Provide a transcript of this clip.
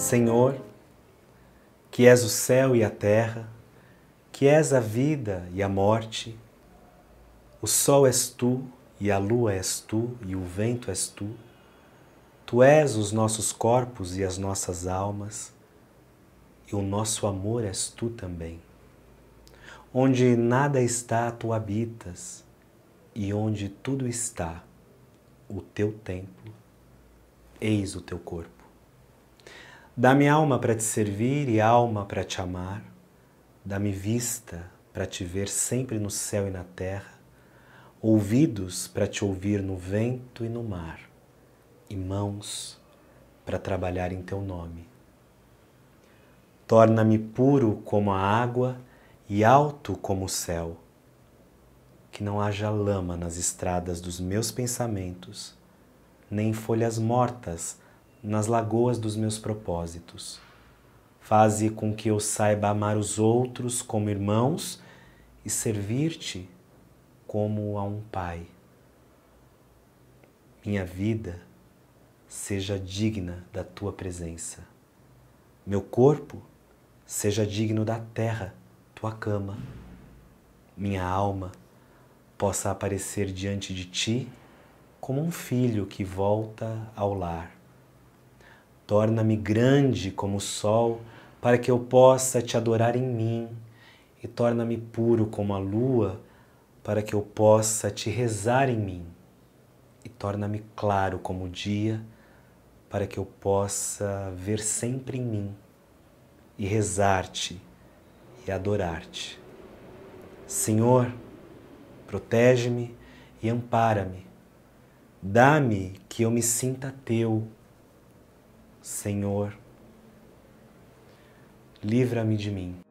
Senhor, que és o céu e a terra, que és a vida e a morte, o sol és tu, e a lua és tu, e o vento és tu. Tu és os nossos corpos e as nossas almas, e o nosso amor és tu também. Onde nada está, tu habitas, e onde tudo está, o teu templo, eis o teu corpo. Dá-me alma para te servir e alma para te amar. Dá-me vista para te ver sempre no céu e na terra, ouvidos para te ouvir no vento e no mar, e mãos para trabalhar em teu nome. Torna-me puro como a água e alto como o céu. Que não haja lama nas estradas dos meus pensamentos, nem folhas mortas nas lagoas dos meus propósitos. Faze com que eu saiba amar os outros como irmãos e servir-te como a um pai. Minha vida seja digna da tua presença. Meu corpo seja digno da terra, tua cama. Minha alma possa aparecer diante de ti como um filho que volta ao lar Torna-me grande como o sol, para que eu possa te adorar em mim, e torna-me puro como a lua, para que eu possa te rezar em mim, e torna-me claro como o dia, para que eu possa ver sempre em mim, e rezar-te e adorar-te. Senhor, protege-me e ampara-me. Dá-me que eu me sinta teu Senhor, livra-me de mim.